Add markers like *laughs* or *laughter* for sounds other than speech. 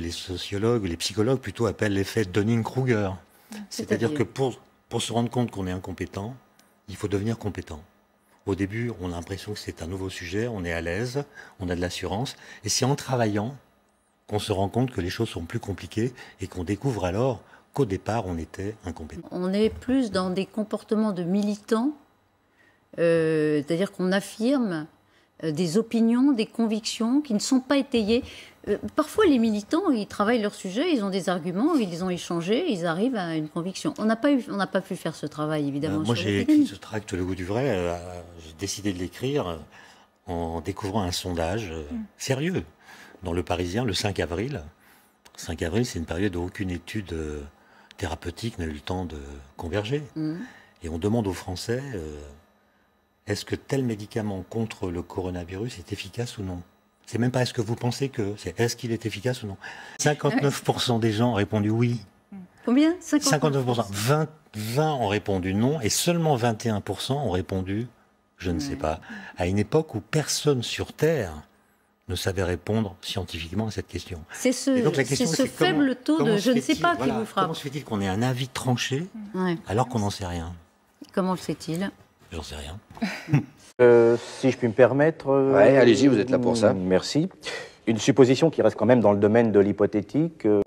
les sociologues, les psychologues plutôt appellent l'effet Dunning-Kruger. C'est-à-dire que pour, se rendre compte qu'on est incompétent, il faut devenir compétent. Au début, on a l'impression que c'est un nouveau sujet, on est à l'aise, on a de l'assurance, et c'est en travaillant qu'on se rend compte que les choses sont plus compliquées et qu'on découvre alors qu'au départ, on était incompétent. On est plus dans des comportements de militants, euh, c'est-à-dire qu'on affirme euh, des opinions, des convictions qui ne sont pas étayées. Euh, parfois, les militants, ils travaillent leur sujet, ils ont des arguments, ils les ont échangés, ils arrivent à une conviction. On n'a pas, pas pu faire ce travail, évidemment. Euh, moi, j'ai écrit ce tract Le goût du vrai. j'ai décidé de l'écrire en découvrant un sondage mm. sérieux dans Le Parisien le 5 avril. 5 avril, c'est une période où aucune étude thérapeutique n'a eu le temps de converger. Mm. Et on demande aux Français est-ce que tel médicament contre le coronavirus est efficace ou non C'est même pas est-ce que vous pensez que, c'est est-ce qu'il est efficace ou non 59% des gens ont répondu oui. Combien 59%. 20, ont répondu non et seulement 21% ont répondu je ne sais pas. À une époque où personne sur Terre ne savait répondre scientifiquement à cette question. C'est ce, faible taux de je ne sais pas qui vous frappe. Comment se fait-il qu'on ait un avis tranché alors qu'on n'en sait rien Comment le fait-il J'en sais rien. *laughs* Euh, si je puis me permettre. Euh, ouais, allez-y, vous êtes là pour ça. Merci. Une supposition qui reste quand même dans le domaine de l'hypothétique. Euh,